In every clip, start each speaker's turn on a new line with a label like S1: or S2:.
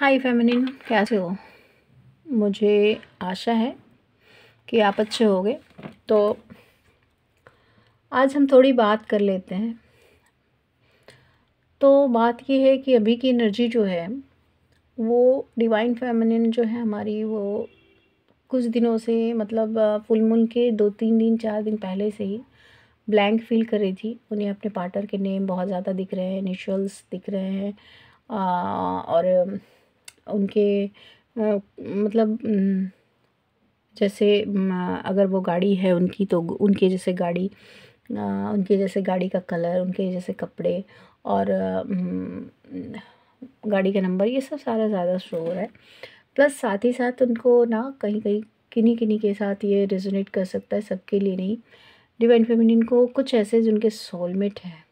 S1: हाय feminine कैसे हो मुझे आशा है कि आप अच्छे होगे तो आज हम थोड़ी बात कर लेते हैं तो बात ये है कि अभी की एनर्जी जो है वो डिवाइन फैमिलिन जो है हमारी वो कुछ दिनों से मतलब फुल मून के दो तीन दिन चार दिन पहले से ही ब्लैंक फील कर रही थी उन्हें अपने पार्टनर के नेम बहुत ज़्यादा दिख रहे हैं इनिशियल्स दिख रहे हैं और उनके मतलब जैसे अगर वो गाड़ी है उनकी तो उनके जैसे गाड़ी उनके जैसे गाड़ी का कलर उनके जैसे कपड़े और गाड़ी का नंबर ये सब सारा ज़्यादा शोर है प्लस साथ ही साथ उनको ना कहीं कहीं किन्हीं किन्हीं के साथ ये रेजोनेट कर सकता है सबके लिए नहीं डिवाइन फेमिनिन को कुछ ऐसे जिनके सोलमेट हैं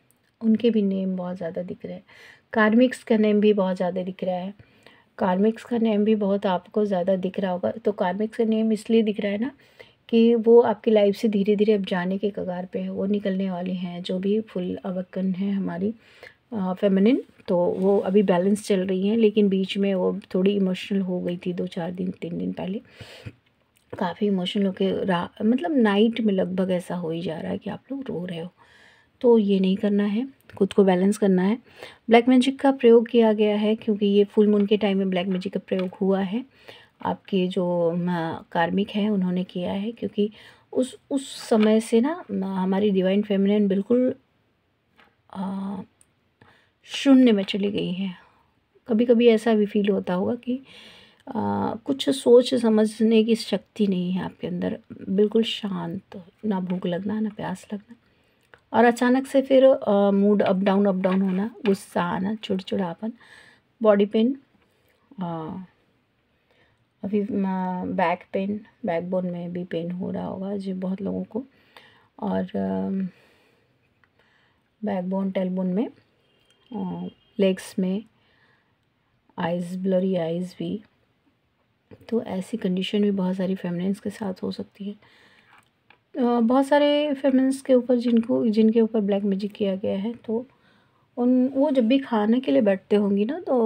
S1: उनके भी नेम बहुत ज़्यादा दिख रहे हैं कार्मिक्स का नेम भी बहुत ज़्यादा दिख रहा है कार्मिक्स का नेम भी बहुत आपको ज़्यादा दिख रहा होगा तो कार्मिक्स का नेम इसलिए दिख रहा है ना कि वो आपकी लाइफ से धीरे धीरे अब जाने के कगार पे है वो निकलने वाली हैं जो भी फुल अवकन है हमारी फेमिनिन तो वो अभी बैलेंस चल रही हैं लेकिन बीच में वो थोड़ी इमोशनल हो गई थी दो चार दिन तीन दिन पहले काफ़ी इमोशनल होकर रा मतलब नाइट में लगभग ऐसा हो ही जा रहा है कि आप लोग रो रहे हो तो ये नहीं करना है खुद को बैलेंस करना है ब्लैक मैजिक का प्रयोग किया गया है क्योंकि ये फुल मून के टाइम में ब्लैक मैजिक का प्रयोग हुआ है आपके जो कार्मिक हैं उन्होंने किया है क्योंकि उस उस समय से ना हमारी डिवाइन फेमिनिन बिल्कुल शून्य में चली गई है कभी कभी ऐसा भी फील होता होगा कि आ, कुछ सोच समझने की शक्ति नहीं है आपके अंदर बिल्कुल शांत ना भूख लगना ना प्यास लगना और अचानक से फिर mood up down up down होना गुस्सा आना चिड़चिड़ापन बॉडी पेन अभी बैक पेन बैकबोन में भी पेन हो रहा होगा जी बहुत लोगों को और बैकबोन टेलबोन में लेग्स में आइज़ ब्लरी आइज़ भी तो ऐसी कंडीशन भी बहुत सारी फेमिनेंस के साथ हो सकती है बहुत सारे फेमस के ऊपर जिनको जिनके ऊपर ब्लैक मैजिक किया गया है तो उन वो जब भी खाने के लिए बैठते होंगी ना तो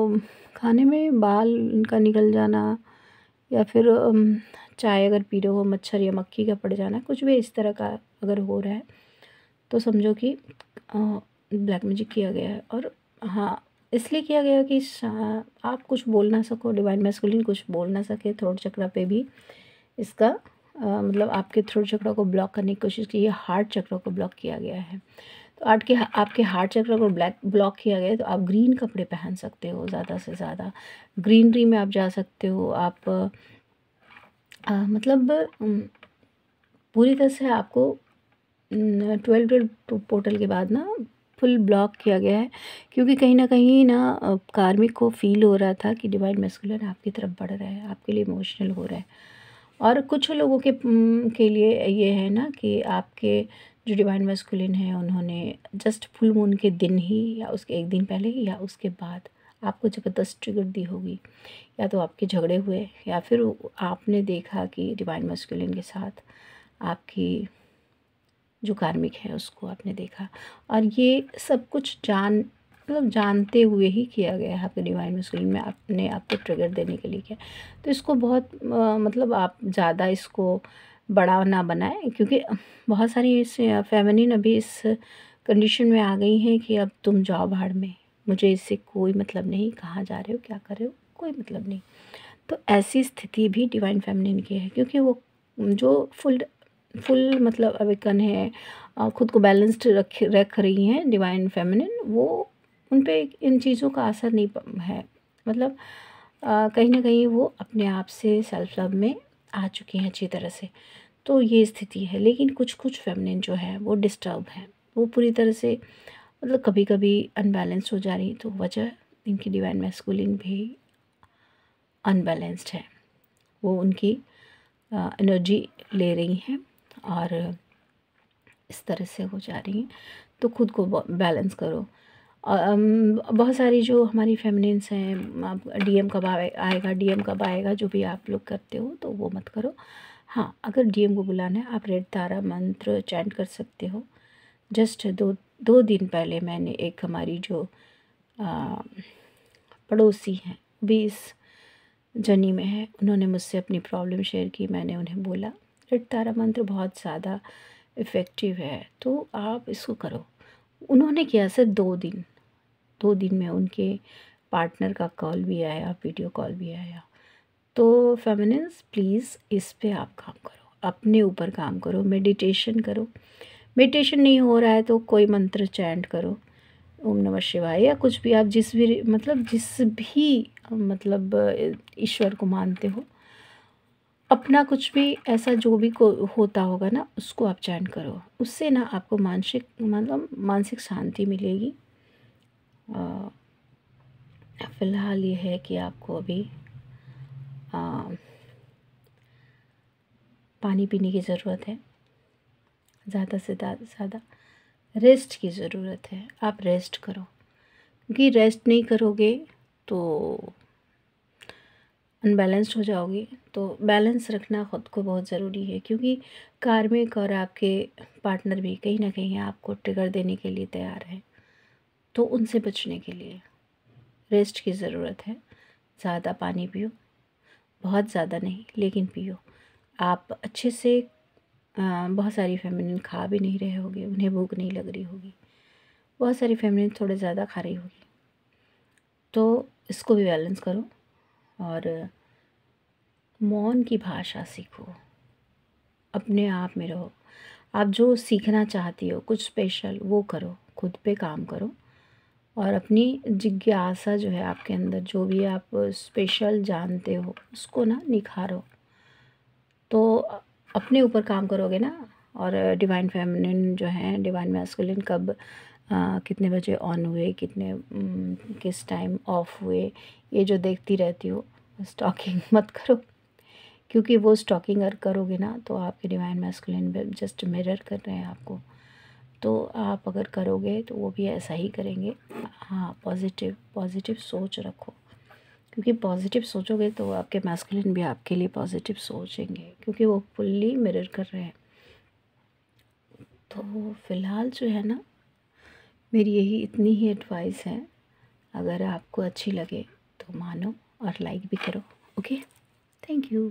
S1: खाने में बाल उनका निकल जाना या फिर चाय अगर पी रहे हो मच्छर या मक्खी का पड़ जाना कुछ भी इस तरह का अगर हो रहा है तो समझो कि ब्लैक मैजिक किया गया है और हाँ इसलिए किया गया कि आप कुछ बोल ना सको डिवाइन मैस्कुलिन कुछ बोल ना सके थ्रोट चक्रा पे भी इसका मतलब आपके थ्रोट चक्र को ब्लॉक करने की कोशिश की है हार्ट चक्र को ब्लॉक किया गया है तो आठ के आपके हार्ट चक्र को ब्लैक ब्लॉक किया गया है तो आप ग्रीन कपड़े पहन सकते हो ज़्यादा से ज़्यादा ग्रीनरी में आप जा सकते हो आप आ, मतलब पूरी तरह से आपको ट्वेल्व ट्वेल्व पोर्टल के बाद ना फुल ब्लॉक किया गया है क्योंकि कहीं ना कहीं ना कार्मिक को फील हो रहा था कि डिवाइन मेस्कुलर आपकी तरफ बढ़ रहा है आपके लिए इमोशनल हो रहा है और कुछ लोगों के के लिए ये है ना कि आपके जो डिवाइन मस्कुलिन है उन्होंने जस्ट फुल मून के दिन ही या उसके एक दिन पहले या उसके बाद आपको ज़बरदस्त ट्रिगर दी होगी या तो आपके झगड़े हुए या फिर आपने देखा कि डिवाइन मस्कुलिन के साथ आपकी जो कार्मिक है उसको आपने देखा और ये सब कुछ जान मतलब जानते हुए ही किया गया है आपके डिवाइन मस्कुलिन में अपने आप को ट्रिगर देने के लिए किया तो इसको बहुत मतलब आप ज़्यादा इसको बड़ा ना बनाएं क्योंकि बहुत सारी इस फेमिनिन अभी इस कंडीशन में आ गई हैं कि अब तुम जाओ भाड़ में मुझे इससे कोई मतलब नहीं कहाँ जा रहे हो क्या कर रहे हो कोई मतलब नहीं तो ऐसी स्थिति भी डिवाइन फेमिनिन की है क्योंकि वो जो फुल फुल मतलब अवेकन है खुद को बैलेंस्ड रख रख रही हैं डिवाइन फेमिनिन वो उन पर इन चीज़ों का असर नहीं है मतलब कहीं ना कहीं वो अपने आप से सेल्फ लव में आ चुकी हैं अच्छी तरह से तो ये स्थिति है लेकिन कुछ कुछ फेमिनिन जो है वो डिस्टर्ब हैं वो पूरी तरह से मतलब कभी कभी अनबैलेंस हो जा रही तो वजह इनकी डिवाइन मैस्कुलिन भी अनबैलेंस्ड है वो उनकी एनर्जी ले रही हैं और इस तरह से हो जा रही हैं तो खुद को बैलेंस करो बहुत सारी जो हमारी फेमिनिन्स हैं आप डीएम कब आएगा डीएम कब आएगा जो भी आप लोग करते हो तो वो मत करो हाँ अगर डीएम को बुलाना है आप रेड तारा मंत्र चैंट कर सकते हो जस्ट दो दो दिन पहले मैंने एक हमारी जो आ, पड़ोसी हैं भी इस जर्नी में है उन्होंने मुझसे अपनी प्रॉब्लम शेयर की मैंने उन्हें बोला रेड तारा मंत्र बहुत ज़्यादा इफ़ेक्टिव है तो आप इसको करो उन्होंने किया सर दो दिन दो दिन में उनके पार्टनर का कॉल भी आया वीडियो कॉल भी आया तो फेमिनस प्लीज़ इस पे आप काम करो अपने ऊपर काम करो मेडिटेशन करो मेडिटेशन नहीं हो रहा है तो कोई मंत्र चैंट करो ओम नमः शिवाय या कुछ भी आप जिस भी मतलब जिस भी मतलब ईश्वर को मानते हो अपना कुछ भी ऐसा जो भी को होता होगा ना उसको आप चैंट करो उससे ना आपको मानसिक मतलब मानसिक शांति मिलेगी फ़िलहाल ये है कि आपको अभी आ, पानी पीने की ज़रूरत है ज़्यादा से ज़्यादा रेस्ट की ज़रूरत है आप रेस्ट करो क्योंकि रेस्ट नहीं करोगे तो अनबैलेंस्ड हो जाओगे तो बैलेंस रखना ख़ुद को बहुत ज़रूरी है क्योंकि कार्मिक और आपके पार्टनर भी कहीं ना कहीं आपको ट्रिगर देने के लिए तैयार हैं तो उनसे बचने के लिए रेस्ट की ज़रूरत है ज़्यादा पानी पियो बहुत ज़्यादा नहीं लेकिन पियो आप अच्छे से आ, बहुत सारी फैमिली खा भी नहीं रहे होगे उन्हें भूख नहीं लग रही होगी बहुत सारी फैमिली थोड़े ज़्यादा खा रही होगी तो इसको भी बैलेंस करो और मौन की भाषा सीखो अपने आप में रहो आप जो सीखना चाहती हो कुछ स्पेशल वो करो खुद पे काम करो और अपनी जिज्ञासा जो है आपके अंदर जो भी आप स्पेशल जानते हो उसको ना निखारो तो अपने ऊपर काम करोगे ना और डिवाइन फेमिनिन जो है डिवाइन मैस्कुलिन कब आ, कितने बजे ऑन हुए कितने किस टाइम ऑफ हुए ये जो देखती रहती हो स्टॉकिंग मत करो क्योंकि वो स्टॉकिंग अगर करोगे ना तो आपके डिवाइन मैस्कुलिन जस्ट मिरर कर रहे हैं आपको तो आप अगर करोगे तो वो भी ऐसा ही करेंगे हाँ पॉजिटिव पॉजिटिव सोच रखो क्योंकि पॉजिटिव सोचोगे तो आपके मैस्कुलिन भी आपके लिए पॉजिटिव सोचेंगे क्योंकि वो फुल्ली मिरर कर रहे हैं तो फ़िलहाल जो है ना मेरी यही इतनी ही एडवाइस है अगर आपको अच्छी लगे तो मानो और लाइक भी करो ओके थैंक यू